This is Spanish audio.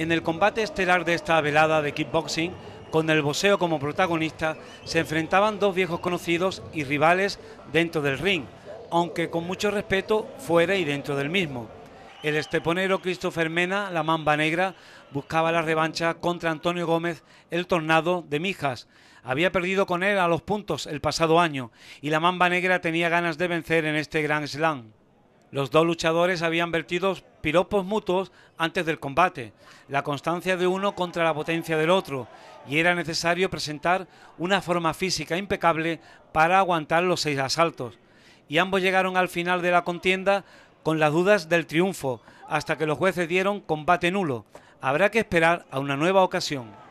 En el combate estelar de esta velada de kickboxing, con el boxeo como protagonista, se enfrentaban dos viejos conocidos y rivales dentro del ring, aunque con mucho respeto fuera y dentro del mismo. El esteponero Christopher Mena, la mamba negra, buscaba la revancha contra Antonio Gómez, el tornado de Mijas. Había perdido con él a los puntos el pasado año y la mamba negra tenía ganas de vencer en este gran slam. Los dos luchadores habían vertido piropos mutuos antes del combate, la constancia de uno contra la potencia del otro, y era necesario presentar una forma física impecable para aguantar los seis asaltos. Y ambos llegaron al final de la contienda con las dudas del triunfo, hasta que los jueces dieron combate nulo. Habrá que esperar a una nueva ocasión.